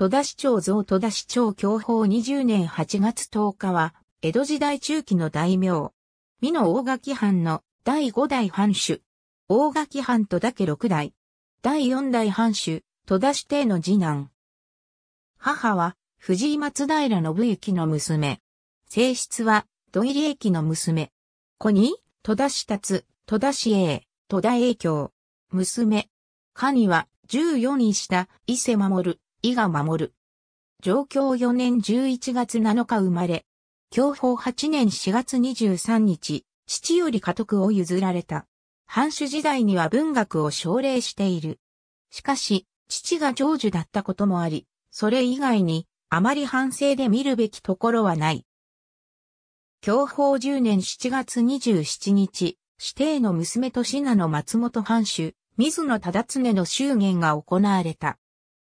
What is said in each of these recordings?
戸田市長像戸田市長享保20年8月10日は、江戸時代中期の大名。美濃大垣藩の第5代藩主。大垣藩戸田家6代。第4代藩主、戸田市邸の次男。母は、藤井松平信之の娘。性質は、土入駅の娘。子に、戸田市達、戸田市営、戸田栄京。娘。家には、14位下、伊勢守、伊賀守。る。上京4年11月7日生まれ。享保8年4月23日、父より家督を譲られた。藩主時代には文学を奨励している。しかし、父が長寿だったこともあり、それ以外に、あまり反省で見るべきところはない。享保10年7月27日、指定の娘と信濃松本藩主、水野忠常の祝言が行われた。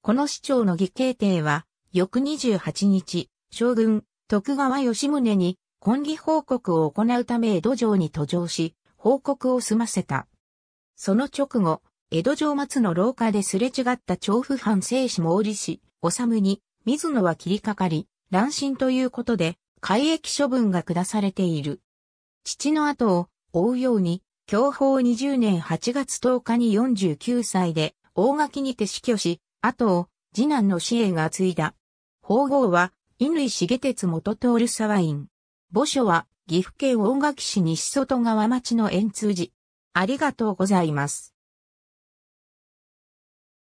この市長の義兄帝は、翌28日、将軍、徳川吉宗に、婚儀報告を行うため江戸城に途上し、報告を済ませた。その直後、江戸城松の廊下ですれ違った調布藩聖子毛利氏、治に、水野は切りかかり、乱心ということで、改役処分が下されている。父の後を追うように、享保20年8月10日に49歳で、大垣にて死去し、後を次男の死援が継いだ。法号は、乾重鉄元徹沢院。墓所は、岐阜県大垣市西外川町の円通寺。ありがとうございます。